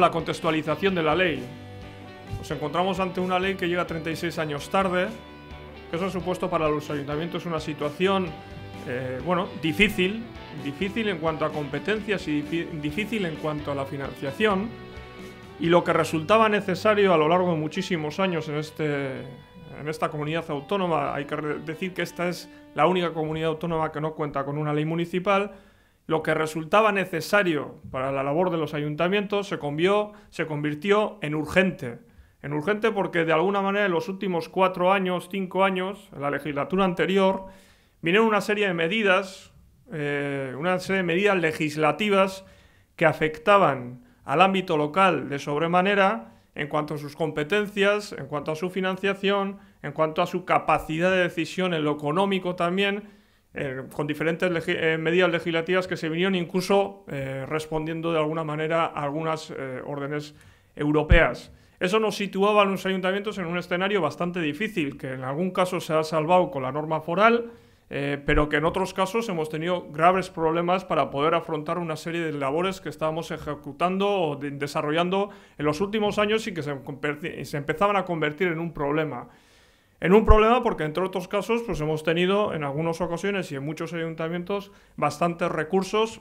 la contextualización de la ley. Nos encontramos ante una ley que llega 36 años tarde, que eso ha supuesto para los ayuntamientos una situación, eh, bueno, difícil, difícil en cuanto a competencias y difícil en cuanto a la financiación. Y lo que resultaba necesario a lo largo de muchísimos años en, este, en esta comunidad autónoma, hay que decir que esta es la única comunidad autónoma que no cuenta con una ley municipal, lo que resultaba necesario para la labor de los ayuntamientos se, convió, se convirtió en urgente. En urgente porque de alguna manera en los últimos cuatro años, cinco años, en la legislatura anterior, vinieron una serie de medidas, eh, una serie de medidas legislativas que afectaban al ámbito local de sobremanera en cuanto a sus competencias, en cuanto a su financiación, en cuanto a su capacidad de decisión en lo económico también, eh, con diferentes eh, medidas legislativas que se vinieron incluso eh, respondiendo de alguna manera a algunas órdenes europeas. Eso nos situaba a los ayuntamientos en un escenario bastante difícil, que en algún caso se ha salvado con la norma foral, pero que en otros casos hemos tenido graves problemas para poder afrontar una serie de labores que estábamos ejecutando o desarrollando en los últimos años y que se empezaban a convertir en un problema en un problema porque, entre otros casos, pues hemos tenido en algunas ocasiones y en muchos ayuntamientos bastantes recursos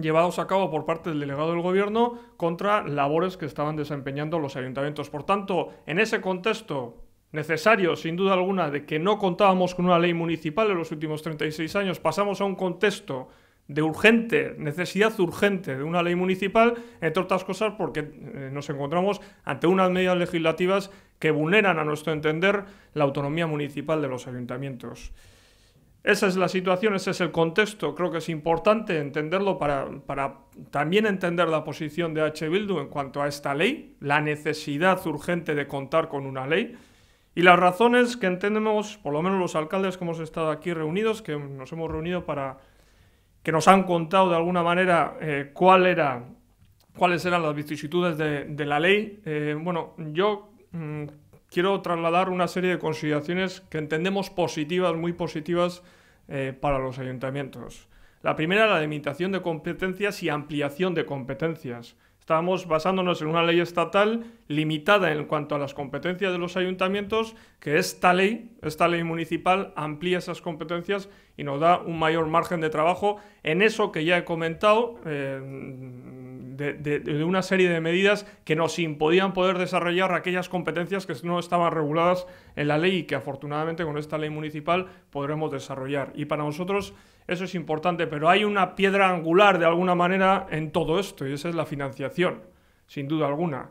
llevados a cabo por parte del delegado del gobierno contra labores que estaban desempeñando los ayuntamientos. Por tanto, en ese contexto necesario, sin duda alguna, de que no contábamos con una ley municipal en los últimos 36 años, pasamos a un contexto de urgente, necesidad urgente de una ley municipal, entre otras cosas porque eh, nos encontramos ante unas medidas legislativas que vulneran, a nuestro entender, la autonomía municipal de los ayuntamientos. Esa es la situación, ese es el contexto. Creo que es importante entenderlo para, para también entender la posición de H. Bildu en cuanto a esta ley, la necesidad urgente de contar con una ley. Y las razones que entendemos, por lo menos los alcaldes que hemos estado aquí reunidos, que nos hemos reunido para que nos han contado de alguna manera eh, cuáles eran las vicisitudes de, la ley. Eh, bueno, yo mm, quiero trasladar una serie de consideraciones que entendemos positivas, muy positivas eh, para los ayuntamientos. La primera, la limitación de competencias y ampliación de competencias. Estamos basándonos en una ley estatal limitada en cuanto a las competencias de los ayuntamientos, que esta ley, esta ley municipal, amplía esas competencias y nos da un mayor margen de trabajo en eso que ya he comentado, eh, de, una serie de medidas que nos impodían poder desarrollar aquellas competencias que no estaban reguladas en la ley y que afortunadamente con esta ley municipal podremos desarrollar. Y para nosotros eso es importante, pero hay una piedra angular de alguna manera en todo esto y esa es la financiación, sin duda alguna.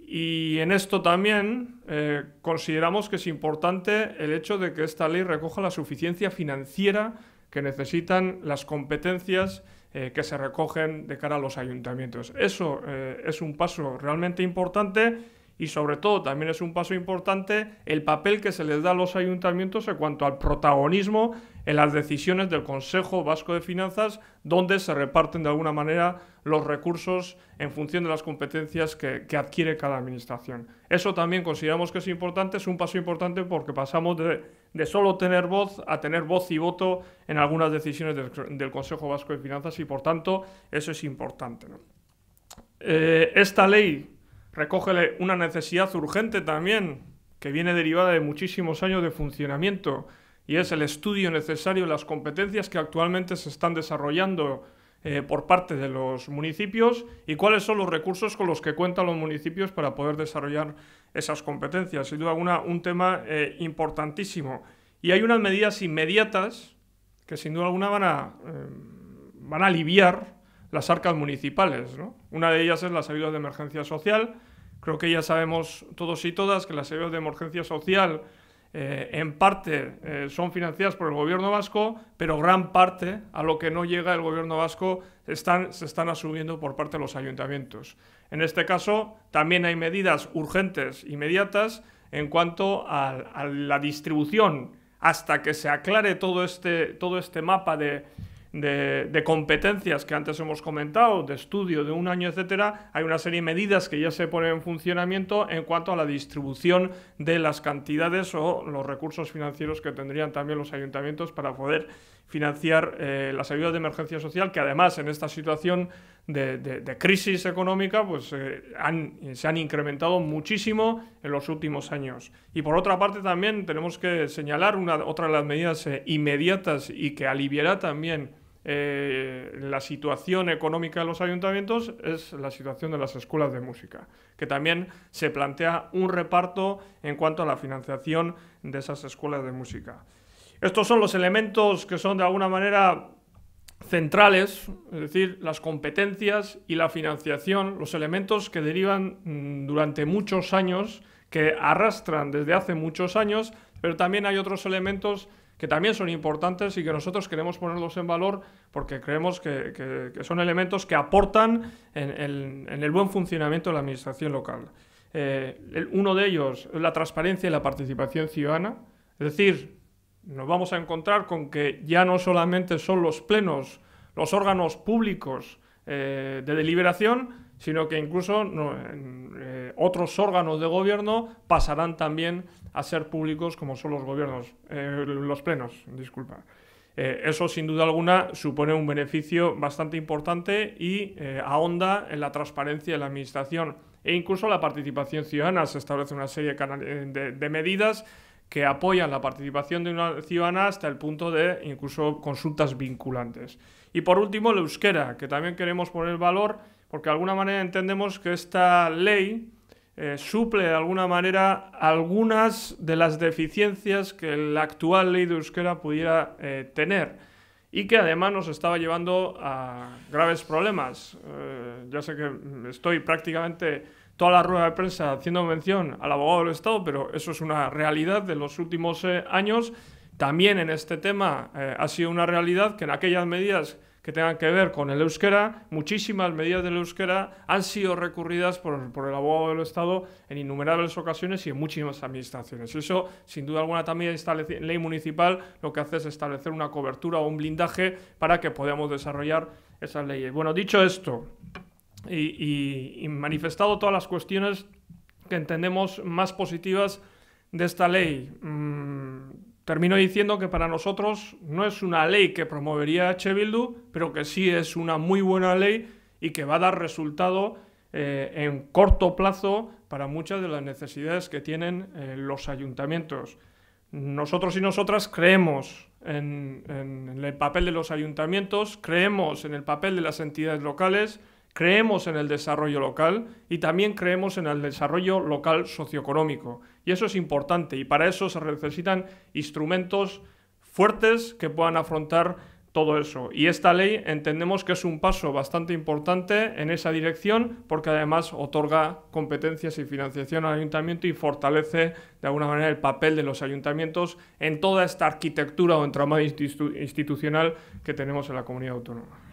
Y en esto también eh, consideramos que es importante el hecho de que esta ley recoja la suficiencia financiera que necesitan las competencias eh, que se recogen de cara a los ayuntamientos. Eso eh, es un paso realmente importante y sobre todo también es un paso importante el papel que se les da a los ayuntamientos en cuanto al protagonismo en las decisiones del Consejo Vasco de Finanzas, donde se reparten de alguna manera los recursos en función de las competencias que, adquiere cada administración. Eso también consideramos que es importante, es un paso importante porque pasamos de, solo tener voz a tener voz y voto en algunas decisiones del, Consejo Vasco de Finanzas y por tanto eso es importante. Eh, esta ley recoge una necesidad urgente también, que viene derivada de muchísimos años de funcionamiento, y es el estudio necesario de las competencias que actualmente se están desarrollando eh, por parte de los municipios y cuáles son los recursos con los que cuentan los municipios para poder desarrollar esas competencias. Sin duda alguna, un tema eh, importantísimo. Y hay unas medidas inmediatas que sin duda alguna van a, eh, van a aliviar las arcas municipales. Una de ellas es las ayudas de emergencia social, Creo que ya sabemos todos y todas que las ayudas de emergencia social eh, en parte eh, son financiadas por el gobierno vasco, pero gran parte a lo que no llega el gobierno vasco están, se están asumiendo por parte de los ayuntamientos. En este caso, también hay medidas urgentes, inmediatas, en cuanto a, a la distribución hasta que se aclare todo este, todo este mapa de, de, competencias que antes hemos comentado, de estudio de un año, etcétera, hay una serie de medidas que ya se ponen en funcionamiento en cuanto a la distribución de las cantidades o los recursos financieros que tendrían también los ayuntamientos para poder financiar eh, las ayudas de emergencia social, que además en esta situación de, crisis económica pues, eh, se han incrementado muchísimo en los últimos años. Y por otra parte también tenemos que señalar una, otra de las medidas eh, inmediatas y que aliviará también eh, la situación económica de los ayuntamientos es la situación de las escuelas de música, que también se plantea un reparto en cuanto a la financiación de esas escuelas de música. Estos son los elementos que son de alguna manera centrales, es decir, las competencias y la financiación, los elementos que derivan mm, durante muchos años, que arrastran desde hace muchos años, pero también hay otros elementos que también son importantes y que nosotros queremos ponerlos en valor porque creemos que, son elementos que aportan en, el buen funcionamiento de la administración local. Eh, uno de ellos es la transparencia y la participación ciudadana, es decir, nos vamos a encontrar con que ya no solamente son los plenos, los órganos públicos eh, de deliberación, sino que incluso eh, otros órganos de gobierno pasarán también a ser públicos como son los gobiernos, eh, los plenos, disculpa. Eh, eso sin duda alguna supone un beneficio bastante importante y ahonda en la transparencia de la administración e incluso la participación ciudadana. Se establece una serie de, medidas que apoyan la participación de una ciudadana hasta el punto de incluso consultas vinculantes. Y por último, la euskera, que también queremos poner valor porque de alguna manera entendemos que esta ley eh, suple de alguna manera algunas de las deficiencias que la actual ley de euskera pudiera eh, tener y que además nos estaba llevando a graves problemas. Eh, ya sé que estoy prácticamente toda la rueda de prensa haciendo mención al abogado del Estado, pero eso es una realidad de los últimos años. También en este tema ha sido una realidad que en aquellas medidas que tengan que ver con el euskera, muchísimas medidas del euskera han sido recurridas por, el abogado del Estado en innumerables ocasiones y en muchísimas administraciones. Eso, sin duda alguna, también esta ley municipal lo que hace es establecer una cobertura o un blindaje para que podamos desarrollar esas leyes. Bueno, dicho esto y, manifestado todas las cuestiones que entendemos más positivas de esta ley. Mm, Termino diciendo que para nosotros no es una ley que promovería H. Bildu, pero que sí es una muy buena ley y que va a dar resultado eh, en corto plazo para muchas de las necesidades que tienen eh, los ayuntamientos. Nosotros y nosotras creemos en el papel de los ayuntamientos, creemos en el papel de las entidades locales, creemos en el desarrollo local y también creemos en el desarrollo local socioeconómico. Y eso es importante y para eso se necesitan instrumentos fuertes que puedan afrontar todo eso. Y esta ley entendemos que es un paso bastante importante en esa dirección porque además otorga competencias y financiación al ayuntamiento y fortalece de alguna manera el papel de los ayuntamientos en toda esta arquitectura o entramado institucional que tenemos en la comunidad autónoma.